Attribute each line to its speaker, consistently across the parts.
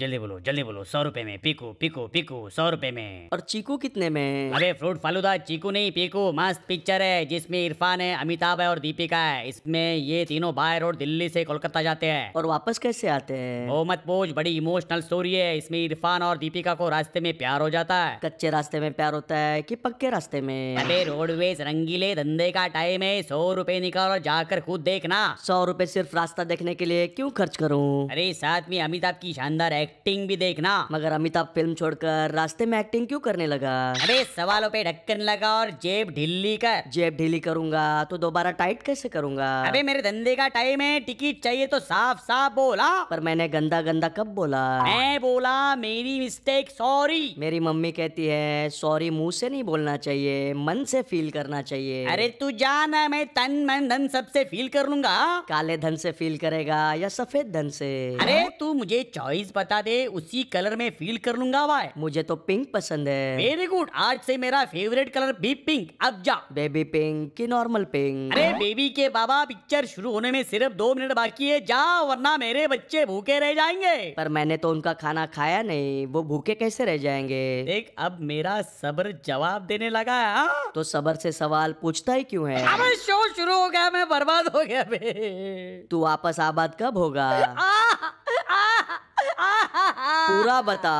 Speaker 1: जल्दी बोलो जल्दी बोलो सौ रुपए में पीको पीको पीको सौ रुपए में और चीकू कितने में अरे फ्रूट फालूदा चीकू नहीं पीकू मस्त पिक्चर है जिसमें इरफान है अमिताभ है और दीपिका है इसमें ये तीनों बाय रोड दिल्ली से कोलकाता जाते हैं और वापस कैसे आते हैं मोहम्मद मत पूछ बड़ी इमोशनल स्टोरी है इसमें इरफान और दीपिका को रास्ते में प्यार हो जाता है कच्चे रास्ते में प्यार होता है की पक्के रास्ते में अरे रोडवेज रंगीले धंधे का टाइम है सौ रूपए निकाल और जाकर खुद देखना सौ रूपए सिर्फ रास्ता देखने के लिए क्यूँ खर्च करूँ अरे साथ में अमिताभ की शानदार एक्टिंग भी देखना मगर अमिताभ फिल्म छोड़कर रास्ते में एक्टिंग क्यों करने लगा अरे सवालों पे ढक्कन लगा और जेब ढिल्ली कर जेब ढिल्ली करूंगा तो दोबारा टाइट कैसे करूंगा अरे मेरे धंधे का टाइम है टिकट चाहिए तो साफ साफ बोला पर मैंने गंदा गंदा कब बोला मैं बोला मेरी मिस्टेक सॉरी मेरी मम्मी कहती है सॉरी मुंह से नहीं बोलना चाहिए मन से फील करना चाहिए अरे तू जाना मैं तन मन धन सबसे फील कर लूंगा काले धन से फील करेगा या सफेद धन से अरे तू मुझे चॉइस बता लगा दे उसी कलर में फील कर लूंगा भाई मुझे तो पिंक पसंद है वेरी गुड आज से मेरा फेवरेट कलर भी पिंक अब जा बेबी पिंक की नॉर्मल पिंक अरे बेबी के बाबा पिक्चर शुरू होने में सिर्फ दो मिनट बाकी है जा वरना मेरे बच्चे भूखे रह जाएंगे पर मैंने तो उनका खाना खाया नहीं वो भूखे कैसे रह जाएंगे देख अब मेरा सब्र जवाब देने लगा है हाँ? तो सबर से सवाल पूछता ही क्यों है अब शो शुरू हो गया मैं बर्बाद हो गया तू वापस आबाद कब होगा पूरा बता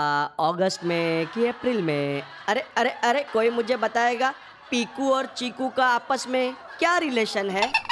Speaker 1: अगस्त में कि अप्रैल में अरे अरे अरे कोई मुझे बताएगा पीकू और चीकू का आपस में क्या रिलेशन है